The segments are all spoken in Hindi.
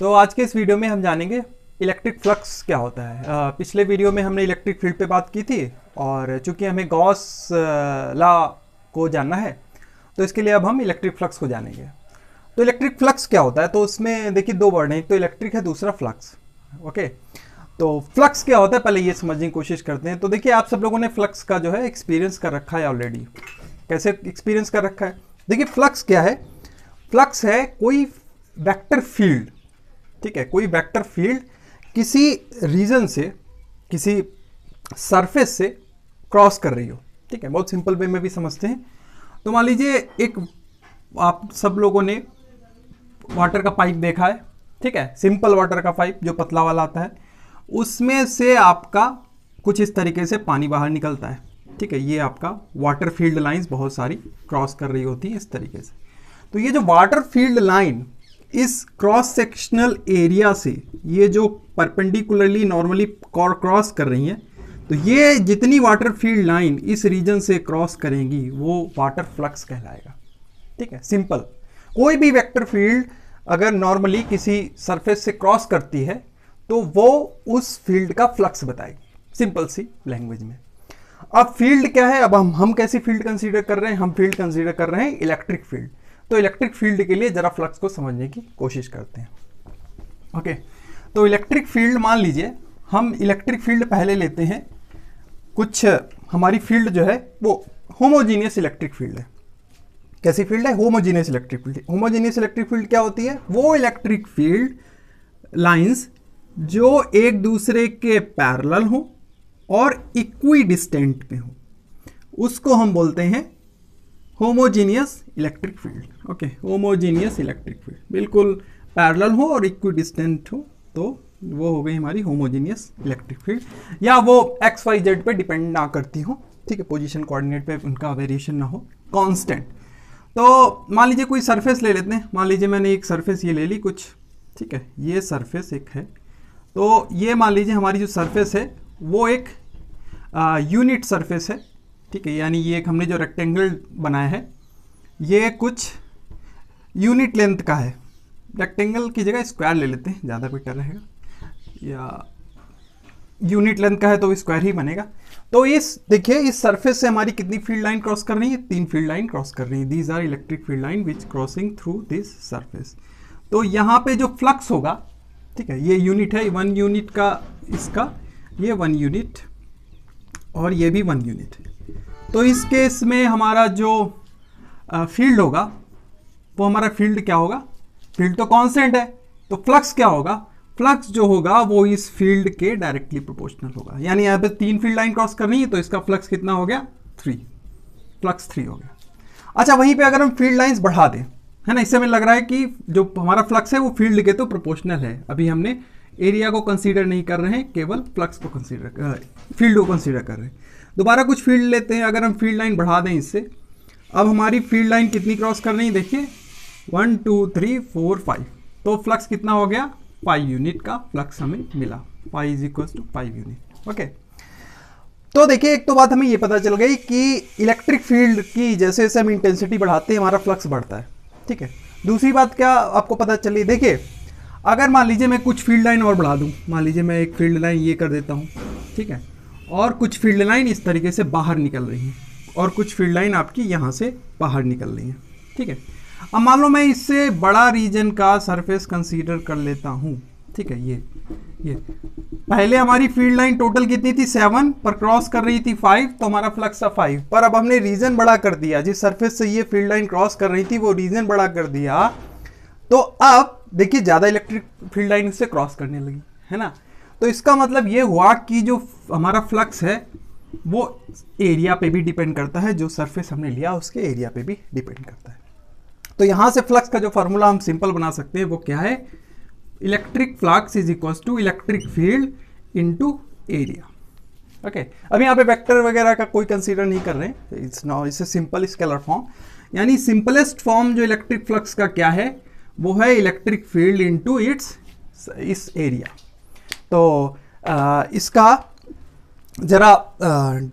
तो आज के इस वीडियो में हम जानेंगे इलेक्ट्रिक फ्लक्स क्या होता है आ, पिछले वीडियो में हमने इलेक्ट्रिक फील्ड पे बात की थी और चूंकि हमें गॉस ला को जानना है तो इसके लिए अब हम इलेक्ट्रिक फ्लक्स को जानेंगे तो इलेक्ट्रिक फ्लक्स क्या होता है तो उसमें देखिए दो वर्ड हैं एक तो इलेक्ट्रिक है दूसरा फ्लक्स ओके तो फ्लक्स क्या होता है पहले ये समझने की कोशिश करते हैं तो देखिए आप सब लोगों ने फ्लक्स का जो है एक्सपीरियंस कर रखा है ऑलरेडी कैसे एक्सपीरियंस कर रखा है देखिए फ्लक्स क्या है फ्लक्स है कोई वेक्टर फील्ड ठीक है कोई वेक्टर फील्ड किसी रीजन से किसी सरफेस से क्रॉस कर रही हो ठीक है बहुत सिंपल वे में भी समझते हैं तो मान लीजिए एक आप सब लोगों ने वाटर का पाइप देखा है ठीक है सिंपल वाटर का पाइप जो पतला वाला आता है उसमें से आपका कुछ इस तरीके से पानी बाहर निकलता है ठीक है ये आपका वाटर फील्ड लाइंस बहुत सारी क्रॉस कर रही होती है इस तरीके से तो ये जो वाटर फील्ड लाइन इस क्रॉस सेक्शनल एरिया से ये जो परपेंडिकुलरली नॉर्मली क्रॉस कर रही हैं तो ये जितनी वाटर फील्ड लाइन इस रीजन से क्रॉस करेंगी वो वाटर फ्लक्स कहलाएगा ठीक है सिंपल कोई भी वेक्टर फील्ड अगर नॉर्मली किसी सरफेस से क्रॉस करती है तो वो उस फील्ड का फ्लक्स बताएगी सिंपल सी लैंग्वेज में अब फील्ड क्या है अब हम हम कैसी फील्ड कंसीडर कर रहे हैं हम फील्ड कंसीडर कर रहे हैं इलेक्ट्रिक फील्ड तो इलेक्ट्रिक फील्ड के लिए जरा फ्लक्स को समझने की कोशिश करते हैं ओके तो इलेक्ट्रिक फील्ड मान लीजिए हम इलेक्ट्रिक फील्ड पहले लेते हैं कुछ हमारी फील्ड जो है वो होमोजीनियस इलेक्ट्रिक फील्ड है कैसी फील्ड है homogeneous electric field homogeneous electric field क्या होती है वो इलेक्ट्रिक फील्ड लाइंस जो एक दूसरे के पैरल हों और इक्वी डिस्टेंट पे हों उसको हम बोलते हैं homogeneous electric field okay homogeneous electric field बिल्कुल पैरल हो और इक्विडिस्टेंट हो तो वो हो गई हमारी होमोजीनियस इलेक्ट्रिक फील्ड या वो एक्स वाई जेड पर डिपेंड ना करती हो ठीक है पोजीशन कोऑर्डिनेट पे उनका वेरिएशन ना हो कांस्टेंट तो मान लीजिए कोई सरफेस ले लेते हैं मान लीजिए मैंने एक सरफेस ये ले ली कुछ ठीक है ये सरफेस एक है तो ये मान लीजिए हमारी जो सरफेस है वो एक यूनिट सरफेस है ठीक है यानी ये एक हमने जो रेक्टेंगल बनाया है ये कुछ यूनिट लेंथ का है रेक्टेंगल की जगह स्क्वायर ले लेते हैं ज़्यादा बेटर रहेगा या यूनिट लेंथ का है तो स्क्वायर ही बनेगा तो इस देखिए इस सरफेस से हमारी कितनी फील्ड लाइन क्रॉस कर रही है तीन फील्ड लाइन क्रॉस कर रही है these are electric field line which crossing through this surface तो यहाँ पे जो फ्लक्स होगा ठीक है ये यूनिट है वन यूनिट का इसका ये वन यूनिट और ये भी वन यूनिट है तो इस केस में हमारा जो फील्ड होगा वो हमारा फील्ड क्या होगा फील्ड तो कांस्टेंट है तो फ्लक्स क्या होगा फ्लक्स जो होगा वो इस फील्ड के डायरेक्टली प्रोपोर्शनल होगा यानी यहाँ पे तीन फील्ड लाइन क्रॉस करनी है तो इसका फ्लक्स कितना हो गया थ्री फ्लक्स थ्री हो गया अच्छा वहीं पे अगर हम फील्ड लाइंस बढ़ा दें है ना इससे हमें लग रहा है कि जो हमारा फ्लक्स है वो फील्ड के तो प्रोपोर्शनल है अभी हमने एरिया को कंसीडर नहीं कर रहे हैं केवल फ्लक्स को कंसीडर फील्ड को कंसीडर कर रहे हैं दोबारा कुछ फील्ड लेते हैं अगर हम फील्ड लाइन बढ़ा दें इससे अब हमारी फील्ड लाइन कितनी क्रॉस कर रही है देखिए one two three four five तो फ्लक्स कितना हो गया फाइव यूनिट का फ्लक्स हमें मिला five is equals to five unit okay तो देखिए एक तो बात हमें ये पता चल गई कि इलेक्ट्रिक फील्ड की जैसे जैसे हम इंटेंसिटी बढ़ाते हैं हमारा फ्लक्स बढ़ता है ठीक है दूसरी बात क्या आपको पता चली देखिए अगर मान लीजिए मैं कुछ फील्ड लाइन और बढ़ा दूँ मान लीजिए मैं एक फील्ड लाइन ये कर देता हूँ ठीक है और कुछ फील्ड लाइन इस तरीके से बाहर निकल रही हैं और कुछ फील्ड लाइन आपकी यहाँ से बाहर निकल रही हैं ठीक है अब मान लो मैं इससे बड़ा रीजन का सरफेस कंसीडर कर लेता हूँ ठीक है ये ये पहले हमारी फील्ड लाइन टोटल कितनी थी सेवन पर क्रॉस कर रही थी फाइव तो हमारा फ्लक्स था फाइव पर अब हमने रीजन बड़ा कर दिया जिस सरफेस से ये फील्ड लाइन क्रॉस कर रही थी वो रीजन बड़ा कर दिया तो अब देखिए ज़्यादा इलेक्ट्रिक फील्ड लाइन इससे क्रॉस करने लगी है ना तो इसका मतलब ये हुआ कि जो हमारा फ्लक्स है वो एरिया पे भी डिपेंड करता है जो सरफेस हमने लिया उसके एरिया पे भी डिपेंड करता है तो यहाँ से फ्लक्स का जो फार्मूला हम सिंपल बना सकते हैं वो क्या है electric flux is equal to electric field into area okay अब यहाँ पे वेक्टर वगैरह का कोई कंसीडर नहीं कर रहे हैं it's now it's a simple scalar form यानी सिंपलेस्ट फॉर्म जो इलेक्ट्रिक फ्लक्स का क्या है वो है इलेक्ट्रिक फील्ड टू इट्स इस एरिया तो आ, इसका जरा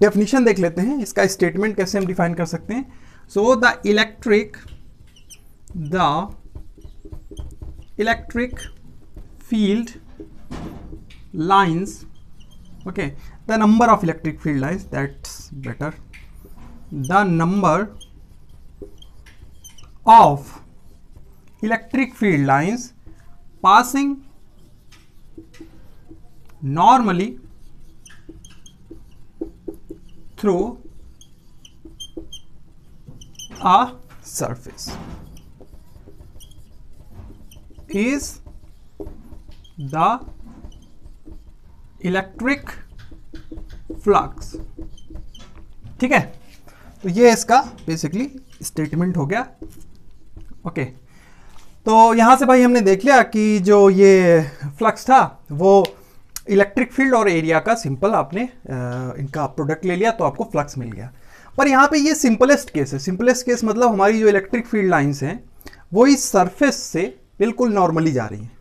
डेफिनेशन देख लेते हैं इसका स्टेटमेंट कैसे हम डिफाइन कर सकते हैं so the electric the electric field lines okay the number of electric field lines that's better the number of electric field lines passing normally through a surface is the electric flux ठीक है तो ये इसका बेसिकली स्टेटमेंट हो गया ओके तो यहां से भाई हमने देख लिया कि जो ये फ्लक्स था वो इलेक्ट्रिक फील्ड और एरिया का सिंपल आपने इनका प्रोडक्ट ले लिया तो आपको फ्लक्स मिल गया पर यहाँ पे ये सिंपलेस्ट केस है सिंपलेस्ट केस मतलब हमारी जो इलेक्ट्रिक फील्ड लाइंस हैं वो इस सरफेस से बिल्कुल नॉर्मली जा रही हैं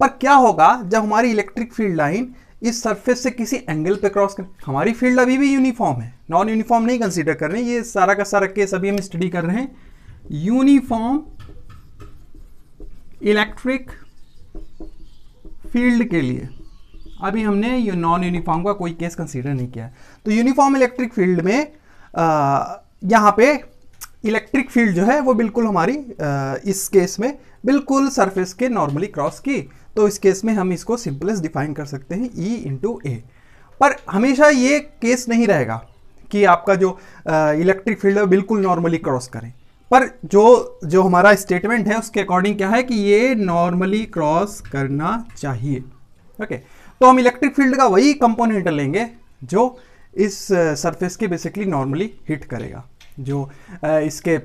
पर क्या होगा जब हमारी इलेक्ट्रिक फील्ड लाइन इस सरफेस से किसी एंगल पे क्रॉस करें हमारी फील्ड अभी भी यूनिफॉर्म है नॉन यूनिफॉर्म नहीं कंसिडर कर रहे हैं ये सारा का सारा केस अभी हम स्टडी कर रहे हैं यूनिफॉर्म इलेक्ट्रिक फील्ड के लिए अभी हमने ये नॉन यूनिफॉर्म का कोई केस कंसीडर नहीं किया तो यूनिफॉर्म इलेक्ट्रिक फील्ड में यहाँ पे इलेक्ट्रिक फील्ड जो है वो बिल्कुल हमारी आ, इस केस में बिल्कुल सरफेस के नॉर्मली क्रॉस की तो इस केस में हम इसको सिंपलेस डिफाइन कर सकते हैं ई इंटू ए पर हमेशा ये केस नहीं रहेगा कि आपका जो इलेक्ट्रिक फील्ड है बिल्कुल नॉर्मली क्रॉस करें पर जो जो हमारा स्टेटमेंट है उसके अकॉर्डिंग क्या है कि ये नॉर्मली क्रॉस करना चाहिए ओके okay. तो हम इलेक्ट्रिक फील्ड का वही कंपोनेंट लेंगे जो इस सरफेस uh, के बेसिकली नॉर्मली हिट करेगा जो uh, इसके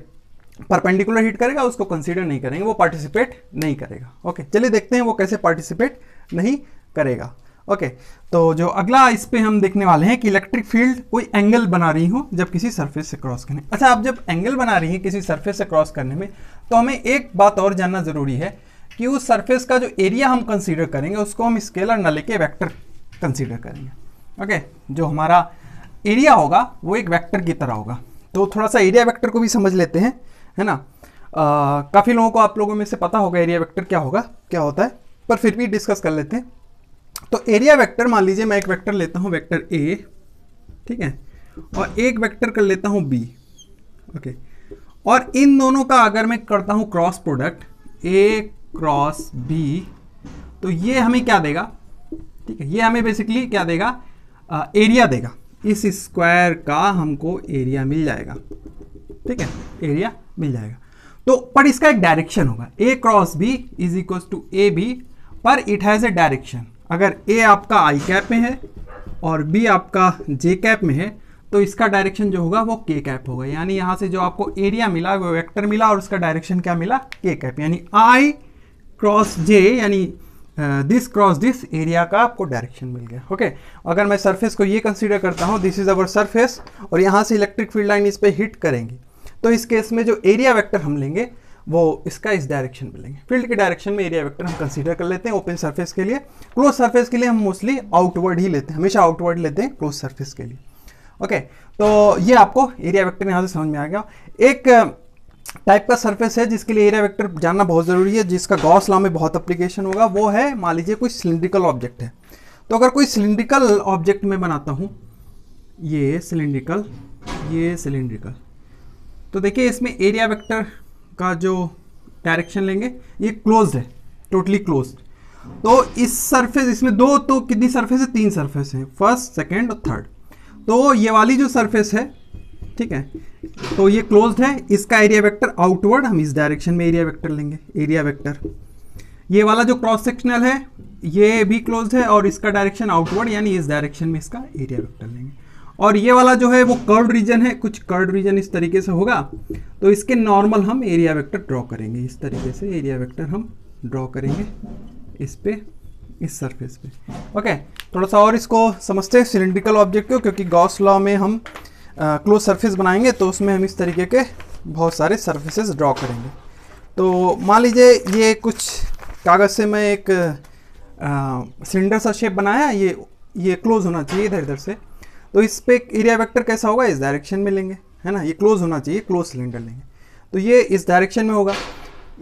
परपेंडिकुलर हिट करेगा उसको कंसीडर नहीं करेंगे वो पार्टिसिपेट नहीं करेगा ओके चलिए देखते हैं वो कैसे पार्टिसिपेट नहीं करेगा ओके तो जो अगला इस पर हम देखने वाले हैं कि इलेक्ट्रिक फील्ड कोई एंगल बना रही हो जब किसी सरफेस से क्रॉस करने अच्छा आप जब एंगल बना रही हैं किसी सरफेस से क्रॉस करने में तो हमें एक बात और जानना ज़रूरी है कि उस सरफेस का जो एरिया हम कंसीडर करेंगे उसको हम स्केलर न लेके वेक्टर कंसीडर करेंगे ओके जो हमारा एरिया होगा वो एक वेक्टर की तरह होगा तो थोड़ा सा एरिया वेक्टर को भी समझ लेते हैं है ना काफ़ी लोगों को आप लोगों में से पता होगा एरिया वैक्टर क्या होगा क्या होता है पर फिर भी डिस्कस कर लेते हैं तो एरिया वैक्टर मान लीजिए मैं एक वैक्टर लेता हूँ वैक्टर ए ठीक है और एक वेक्टर कर लेता हूँ बी ओके और इन दोनों का अगर मैं करता हूँ cross product A cross B तो ये हमें क्या देगा ठीक है ये हमें बेसिकली क्या देगा आ, एरिया देगा इस स्क्वायर का हमको एरिया मिल जाएगा ठीक है एरिया मिल जाएगा तो पर इसका एक डायरेक्शन होगा A cross B is equal to A B पर इट हैज़ ए डायरेक्शन अगर ए आपका आई कैप में है और बी आपका जे कैप में है तो इसका डायरेक्शन जो होगा वो के कैप होगा यानी यहां से जो आपको एरिया मिला वो वेक्टर मिला और उसका डायरेक्शन क्या मिला के कैप यानी आई क्रॉस जे यानी दिस क्रॉस दिस एरिया का आपको डायरेक्शन मिल गया ओके okay? अगर मैं सरफेस को ये कंसीडर करता हूँ दिस इज अवर सरफेस और यहाँ से इलेक्ट्रिक फील्ड लाइन इस पर हिट करेंगी तो इस केस में जो एरिया वेक्टर हम लेंगे वो इसका इस डायरेक्शन में लेंगे फील्ड के डायरेक्शन में एरिया वेक्टर हम कंसीडर कर लेते हैं ओपन सरफेस के लिए क्लोज सरफेस के लिए हम मोस्टली आउटवर्ड ही लेते हैं हमेशा आउटवर्ड लेते हैं क्लोज सर्फेस के लिए ओके okay, तो ये आपको एरिया वैक्टर यहाँ से समझ में आ गया एक टाइप का सरफेस है जिसके लिए एरिया वेक्टर जानना बहुत ज़रूरी है जिसका गॉस लॉ में बहुत अप्लीकेशन होगा वो है मान लीजिए कोई सिलिंड्रिकल ऑब्जेक्ट है तो अगर कोई सिलिंड्रिकल ऑब्जेक्ट मैं बनाता हूँ ये सिलिंड्रिकल ये सिलिंड्रिकल तो देखिए इसमें एरिया वेक्टर का जो डायरेक्शन लेंगे ये क्लोज है टोटली क्लोज तो इस सरफेस इसमें दो तो कितनी सरफेस है तीन सरफेस हैं फर्स्ट सेकेंड और थर्ड तो ये वाली जो सरफेस है ठीक है तो ये क्लोज है इसका एरिया वेक्टर आउटवर्ड हम इस डायरेक्शन में एरिया वेक्टर लेंगे एरिया वेक्टर ये वाला जो क्रॉस सेक्शनल है ये भी क्लोज है और इसका डायरेक्शन आउटवर्ड यानी इस डायरेक्शन में इसका एरिया वेक्टर लेंगे और ये वाला जो है वो कर्ड रीजन है कुछ कर्ड रीजन इस तरीके से होगा तो इसके नॉर्मल हम एरिया वेक्टर ड्रॉ करेंगे इस तरीके से एरिया वेक्टर हम ड्रॉ करेंगे इस पर इस सरफेस पे ओके थोड़ा सा और इसको समझते हैं सिलेंड्रिकल ऑब्जेक्ट को क्योंकि गॉस लॉ में हम क्लोज सरफेस बनाएंगे तो उसमें हम इस तरीके के बहुत सारे सर्फेसेस ड्रॉ करेंगे तो मान लीजिए ये कुछ कागज़ से मैं एक सिलेंडर सा शेप बनाया ये ये क्लोज होना चाहिए इधर इधर से तो इस पर एरिया वेक्टर कैसा होगा इस डायरेक्शन में लेंगे है ना ये क्लोज होना चाहिए क्लोज सिलेंडर लेंगे तो ये इस डायरेक्शन में होगा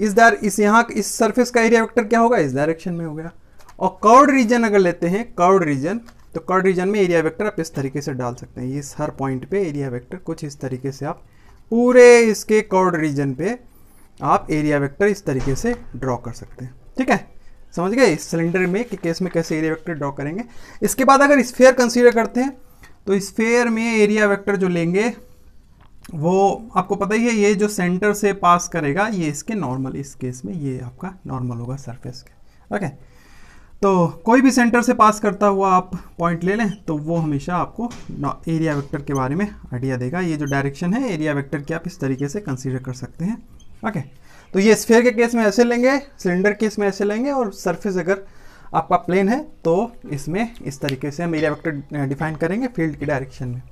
इस डायर इस यहाँ इस सरफेस का एरिया वेक्टर क्या होगा इस डायरेक्शन में हो गया और कर्ड रीजन अगर लेते हैं कर्ड रीजन तो कर्ड रीजन में एरिया वेक्टर आप इस तरीके से डाल सकते हैं इस हर पॉइंट पे एरिया वेक्टर कुछ इस तरीके से आप पूरे इसके कर्ड रीजन पे आप एरिया वेक्टर इस तरीके से ड्रॉ कर सकते हैं ठीक है समझ गए सिलेंडर में कि केस में कैसे एरिया वैक्टर ड्रॉ करेंगे इसके बाद अगर स्फेयर कंसिडर करते हैं तो स्फेयर में एरिया वैक्टर जो लेंगे वो आपको पता ही है ये जो सेंटर से पास करेगा ये इसके नॉर्मल इस केस में ये आपका नॉर्मल होगा सरफेस के ओके तो कोई भी सेंटर से पास करता हुआ आप पॉइंट ले लें तो वो हमेशा आपको एरिया वेक्टर के बारे में आइडिया देगा ये जो डायरेक्शन है एरिया वेक्टर की आप इस तरीके से कंसीडर कर सकते हैं ओके तो ये स्फेयर के केस में ऐसे लेंगे सिलेंडर केस में ऐसे लेंगे और सरफेस अगर आपका प्लेन है तो इसमें इस तरीके से हम एरिया वैक्टर डिफाइन करेंगे फील्ड की डायरेक्शन में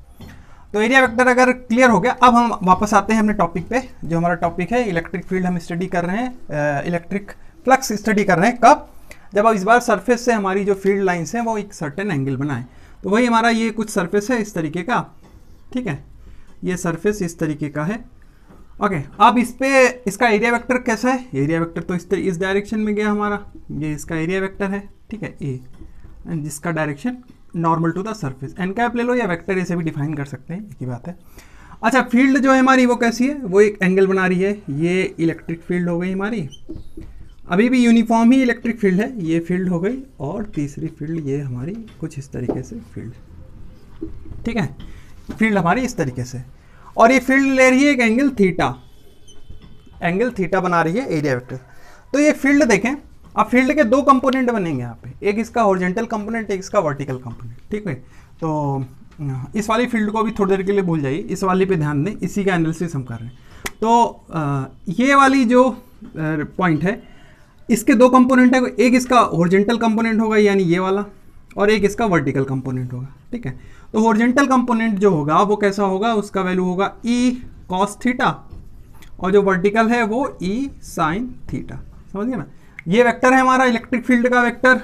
तो एरिया वेक्टर अगर क्लियर हो गया अब हम वापस आते हैं अपने टॉपिक पे जो हमारा टॉपिक है इलेक्ट्रिक फील्ड हम स्टडी कर रहे हैं इलेक्ट्रिक फ्लक्स स्टडी कर रहे हैं कब जब अब इस बार सरफेस से हमारी जो फील्ड लाइन्स हैं वो एक सर्टेन एंगल बनाएं तो वही हमारा ये कुछ सरफेस है इस तरीके का ठीक है ये सरफेस इस तरीके का है ओके अब इस पर इसका एरिया वेक्टर कैसा है एरिया वेक्टर तो इस इस डायरेक्शन में गया हमारा ये इसका एरिया वेक्टर है ठीक है ए एंड जिसका direction normal to the surface N cap ले लो या वेक्टर इसे भी डिफाइन कर सकते हैं एक ही बात है अच्छा फील्ड जो है हमारी वो कैसी है वो एक एंगल बना रही है ये इलेक्ट्रिक फील्ड हो गई हमारी अभी भी यूनिफॉर्म ही इलेक्ट्रिक फील्ड है ये फील्ड हो गई और तीसरी फील्ड ये हमारी कुछ इस तरीके से फील्ड ठीक है फील्ड हमारी इस तरीके से और ये फील्ड ले रही है एक एंगल थीटा एंगल थीटा बना रही है एरिया वेक्टर तो ये फील्ड देखें अब फील्ड के दो कंपोनेंट बनेंगे यहाँ पे एक इसका ओरिजेंटल कंपोनेंट एक इसका वर्टिकल कंपोनेंट ठीक है तो इस वाली फील्ड को भी थोड़ी देर के लिए भूल जाइए इस वाली पे ध्यान दें इसी का एनालिसिस हम कर रहे हैं तो ये वाली जो पॉइंट है इसके दो कंपोनेंट हैं एक इसका हॉर्जेंटल कंपोनेंट होगा यानी ये वाला और एक इसका वर्टिकल कंपोनेंट होगा ठीक है तो हॉर्जेंटल कंपोनेंट जो होगा वो कैसा होगा उसका वैल्यू होगा ई कॉस थीटा और जो वर्टिकल है वो ई साइन थीटा समझिए ना ये वेक्टर है हमारा इलेक्ट्रिक फील्ड का वेक्टर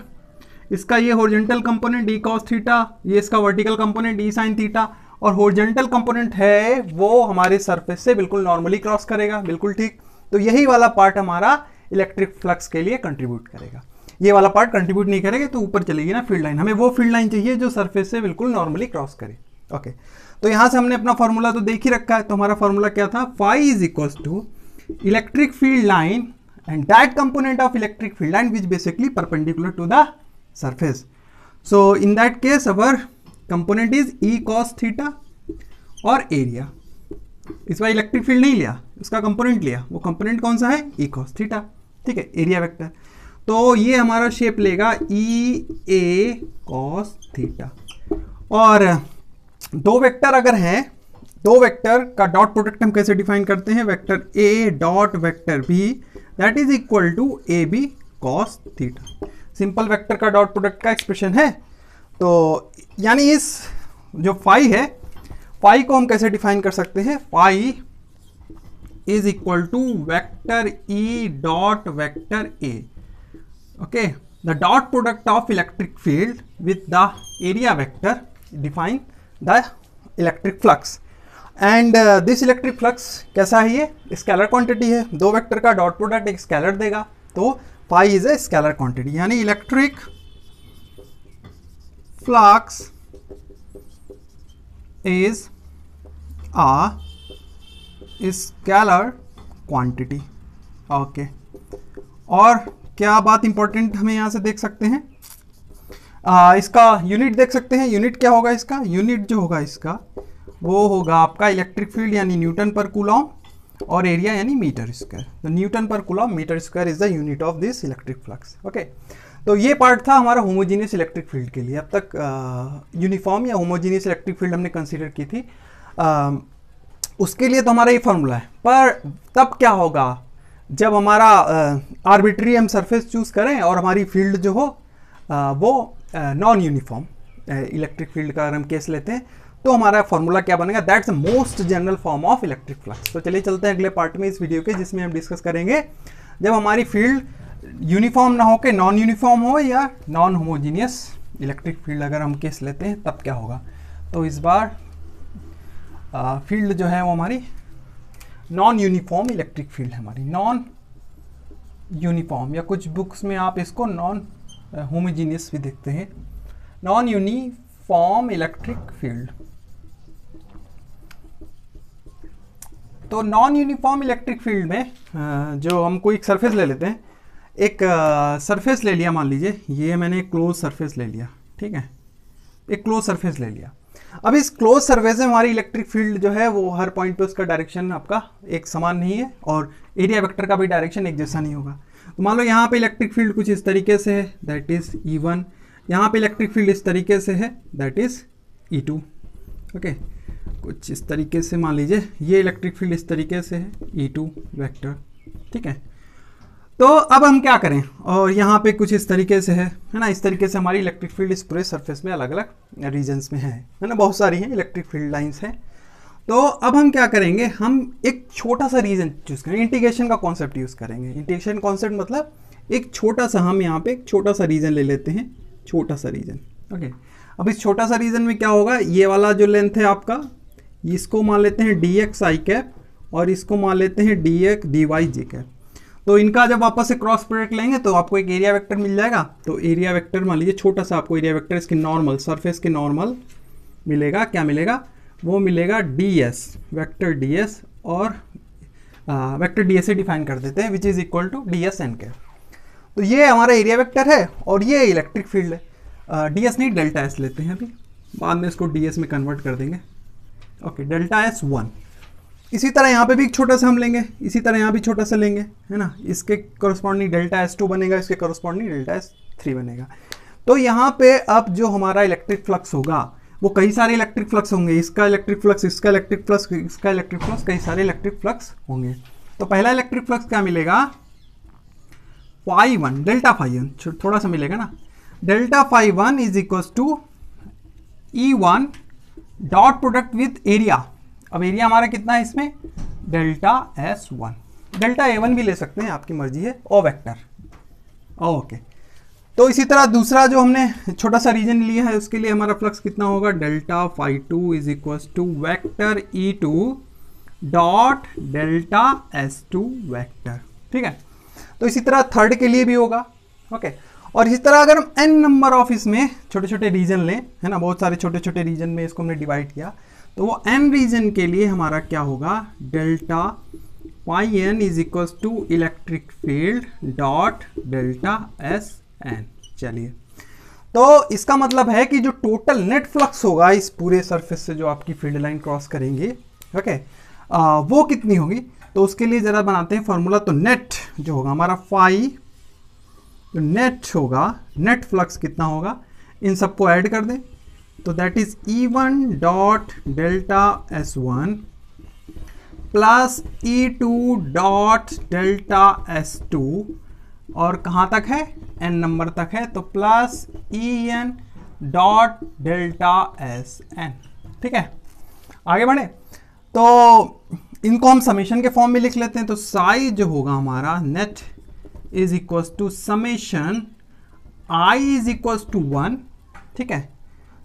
इसका ये horizontal component E cos theta ये इसका vertical component E sine theta और हॉर्जेंटल कंपोनेंट है वो हमारे सरफेस से बिल्कुल नॉर्मली क्रॉस करेगा बिल्कुल ठीक तो यही वाला पार्ट हमारा इलेक्ट्रिक फ्लक्स के लिए कंट्रीब्यूट करेगा ये वाला पार्ट कंट्रीब्यूट नहीं करेगा तो ऊपर चलेगी ना फील्ड लाइन हमें वो फील्ड लाइन चाहिए जो सरफेस से बिल्कुल नॉर्मली क्रॉस करे ओके तो यहाँ से हमने अपना फॉर्मूला तो देख ही रखा है तो हमारा फॉर्मूला क्या था five is equal to electric field line and direct component of electric field line which basically perpendicular to the surface so in that case our component is E cos theta और एरिया इस बार इलेक्ट्रिक फील्ड नहीं लिया उसका कंपोनेंट लिया वो कंपोनेंट कौन सा है ई कॉस थीटा ठीक है एरिया वेक्टर तो ये हमारा शेप लेगा ई ए कॉस थीटा और दो वेक्टर अगर हैं दो वेक्टर का डॉट प्रोडक्ट हम कैसे डिफाइन करते हैं vector A dot vector B that is equal to A B cos theta simple vector का डॉट प्रोडक्ट का एक्सप्रेशन है तो यानी इस जो फाई है फाई को हम कैसे डिफाइन कर सकते हैं phi is equal to vector E dot vector A okay the dot product of electric field with the area vector define the electric flux and this electric flux कैसा है ये स्केलर क्वांटिटी है दो वेक्टर का डॉट प्रोडक्ट एक स्केलर देगा तो pi is a scalar quantity यानी electric flux is uh is scalar quantity okay और क्या बात इंपॉर्टेंट हमें यहाँ से देख सकते हैं आ, इसका यूनिट देख सकते हैं यूनिट क्या होगा इसका यूनिट जो होगा इसका वो होगा आपका इलेक्ट्रिक फील्ड यानी न्यूटन पर कूलॉम और एरिया यानी मीटर स्क्वायर तो newton per coulomb metre square is the unit of this electric flux okay तो ये पार्ट था हमारा होमोजीनियस इलेक्ट्रिक फील्ड के लिए अब तक यूनिफॉर्म या होमोजीनियस इलेक्ट्रिक फील्ड हमने कंसिडर की थी आ, उसके लिए तो हमारा ये फॉर्मूला है पर तब क्या होगा जब हमारा आर्बिट्री हम सरफेस चूज़ करें और हमारी फील्ड जो हो आ, वो नॉन यूनिफॉर्म इलेक्ट्रिक फील्ड का अगर हम केस लेते हैं तो हमारा फॉर्मूला क्या बनेगा that's most general form of electric flux तो चलिए चलते हैं अगले पार्ट में इस वीडियो के जिसमें हम डिस्कस करेंगे जब हमारी फील्ड यूनिफॉर्म ना हो के नॉन यूनिफॉर्म हो या नॉन होमोजीनियस इलेक्ट्रिक फील्ड अगर हम केस लेते हैं तब क्या होगा तो इस बार फील्ड जो है वो हमारी नॉन यूनिफॉर्म इलेक्ट्रिक फील्ड है हमारी नॉन यूनिफॉर्म या कुछ बुक्स में आप इसको नॉन होमोजीनियस भी देखते हैं नॉन यूनिफॉर्म इलेक्ट्रिक फील्ड तो नॉन यूनिफॉर्म इलेक्ट्रिक फील्ड में जो हम कोई एक सरफेस ले लेते हैं एक सरफेस ले लिया मान लीजिए ये मैंने एक क्लोज सरफेस ले लिया ठीक है एक क्लोज सरफेस ले लिया अब इस क्लोज सर्वेस में हमारी इलेक्ट्रिक फील्ड जो है वो हर पॉइंट पे उसका डायरेक्शन आपका एक समान नहीं है और एरिया वेक्टर का भी डायरेक्शन एक जैसा नहीं होगा तो मान लो यहाँ पे इलेक्ट्रिक फील्ड कुछ इस तरीके से है दैट इज़ ई वन यहाँ पे इलेक्ट्रिक फील्ड इस तरीके से है that is E two okay कुछ इस तरीके से मान लीजिए ये इलेक्ट्रिक फील्ड इस तरीके से है ई टू वैक्टर ठीक है तो अब हम क्या करें और यहाँ पे कुछ इस तरीके से है है ना इस तरीके से हमारी इलेक्ट्रिक फील्ड इस पूरे सरफेस में अलग अलग रीजन्स में है है ना बहुत सारी हैं इलेक्ट्रिक फील्ड लाइन्स हैं तो अब हम क्या करेंगे हम एक छोटा सा रीजन चूज़ करेंगे इंटीग्रेशन का कॉन्सेप्ट यूज़ करेंगे इंटीग्रेशन कॉन्सेप्ट मतलब एक छोटा सा हम यहाँ पे एक छोटा सा रीजन ले लेते हैं छोटा सा रीजन ओके अब इस छोटा सा रीजन में क्या होगा ये वाला जो लेंथ है आपका इसको मान लेते हैं डी एक्स आई कैप और इसको मान लेते हैं D X D Y G cap तो इनका जब आपस से क्रॉस प्रोडक्ट लेंगे तो आपको एक एरिया वेक्टर मिल जाएगा तो एरिया वेक्टर मान लीजिए छोटा सा आपको एरिया वेक्टर इसके नॉर्मल सरफेस के नॉर्मल मिलेगा क्या मिलेगा वो मिलेगा D S vector D S और वैक्टर डी एस ही डिफाइन कर देते हैं which is equal to D S N के तो ये हमारा एरिया वैक्टर है और ये इलेक्ट्रिक फील्ड है डी एस नहीं डेल्टा एस लेते हैं अभी बाद में इसको डी एस में कन्वर्ट कर देंगे ओके डेल्टा एस वन इसी तरह यहाँ पे भी एक छोटा सा हम लेंगे इसी तरह यहाँ भी छोटा सा लेंगे है ना इसके कॉरस्पॉन्डिंग डेल्टा एस टू बनेगा इसके कॉरस्पॉन्डिंग डेल्टा एस थ्री बनेगा तो यहाँ पे अब जो हमारा इलेक्ट्रिक फ्लक्स होगा वो कई सारे इलेक्ट्रिक फ्लक्स होंगे इसका इलेक्ट्रिक फ्लक्स इसका इलेक्ट्रिक फ्लक्स इसका इलेक्ट्रिक फ्लक्स कई सारे इलेक्ट्रिक फ्लक्स होंगे तो पहला इलेक्ट्रिक फ्लक्स क्या मिलेगा phi one delta phi one थोड़ा सा मिलेगा ना delta phi one is equal to E one dot product with area अब एरिया हमारा कितना है इसमें delta S one delta A one भी ले सकते हैं आपकी मर्जी है ओ वेक्टर ओके तो इसी तरह दूसरा जो हमने छोटा सा रीजन लिया है उसके लिए हमारा फ्लक्स कितना होगा delta five two is equal to vector E two dot delta S two vector ठीक है तो इसी तरह थर्ड के लिए भी होगा ओके और इसी तरह अगर हम एन नंबर ऑफ इसमें छोटे छोटे रीजन लें है ना बहुत सारे छोटे छोटे रीजन में इसको हमने डिवाइड किया तो वो एन रीजन के लिए हमारा क्या होगा delta pi N is equal to electric field dot delta S N चलिए तो इसका मतलब है कि जो टोटल नेट फ्लक्स होगा इस पूरे सरफेस से जो आपकी फील्ड लाइन क्रॉस करेंगे ओके आ, वो कितनी होगी तो उसके लिए ज़रा बनाते हैं फॉर्मूला तो नेट जो होगा हमारा फाई तो नेट होगा नेट फ्लक्स कितना होगा इन सबको ऐड कर दें तो that is E one dot delta S one plus E two dot delta S two और कहाँ तक है एन नंबर तक है तो plus E N dot delta S N ठीक है आगे बढ़े तो इनको हम समेशन के फॉर्म में लिख लेते हैं तो साई जो होगा हमारा net is equal to summation I is equal to one ठीक है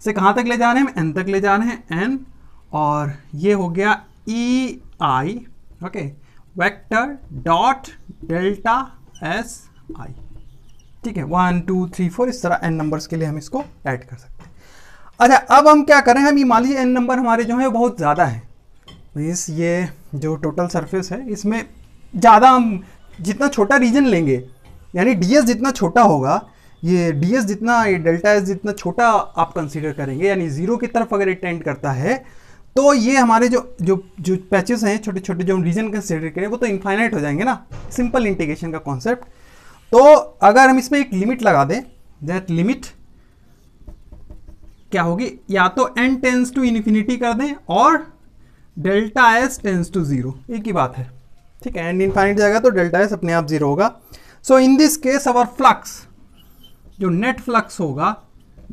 इसे कहाँ तक ले जा रहे हैं एन तक ले जा रहे हैं एन और ये हो गया E I okay vector dot delta S I ठीक है वन टू थ्री फोर इस तरह एन नंबर्स के लिए हम इसको ऐड कर सकते हैं अच्छा अब हम क्या करें हम ये मान लीजिए एन नंबर हमारे जो है बहुत ज़्यादा है मीन्स तो ये जो टोटल सरफेस है इसमें ज़्यादा हम जितना छोटा रीजन लेंगे यानी डी जितना छोटा होगा ये डी एस जितना ये डेल्टा एस जितना छोटा आप कंसिडर करेंगे यानी ज़ीरो की तरफ अगर ये करता है तो ये हमारे जो जो जो पैचेस हैं छोटे छोटे जो हम रीजन कंसिडर करें वो तो इन्फाइनाइट हो जाएंगे ना सिंपल इंटीग्रेशन का कॉन्सेप्ट तो अगर हम इसमें एक लिमिट लगा दें दैट लिमिट क्या होगी या तो एन टेंस टू इन्फिनिटी कर दें और delta S tends to zero एक ही बात है ठीक है एन इन्फाइनिट जाएगा तो डेल्टा एस अपने आप जीरो होगा so in this case our flux जो नेट फ्लक्स होगा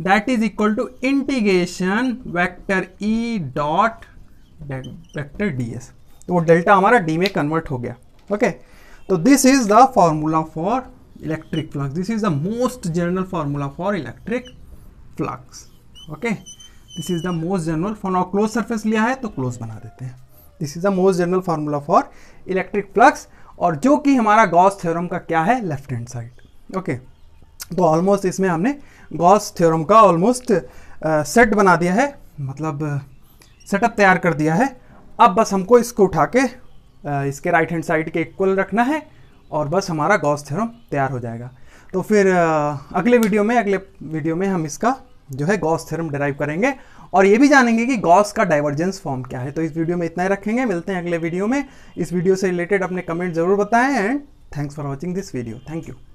that is equal to integration vector E dot vector S तो वो डेल्टा हमारा डी में कन्वर्ट हो गया ओके तो this is the formula for electric flux this is the most general formula for electric flux okay this is the most general for close surface लिया है तो क्लोज बना देते हैं this is the most general formula for electric flux और जो कि हमारा गॉस थ्योरम का क्या है left hand side okay okay. तो ऑलमोस्ट इसमें हमने गॉस थ्योरम का ऑलमोस्ट सेट बना दिया है मतलब सेटअप तैयार कर दिया है अब बस हमको इसको उठा के इसके राइट हैंड साइड के इक्वल रखना है और बस हमारा गॉस थ्योरम तैयार हो जाएगा तो फिर अगले वीडियो में अगले वीडियो में हम इसका जो है गॉस थ्योरम डिराइव करेंगे और ये भी जानेंगे कि गॉस का डाइवर्जेंस फॉर्म क्या है तो इस वीडियो में इतना ही रखेंगे मिलते हैं अगले वीडियो में इस वीडियो से रिलेटेड अपने कमेंट जरूर बताएं and thanks for watching this video thank you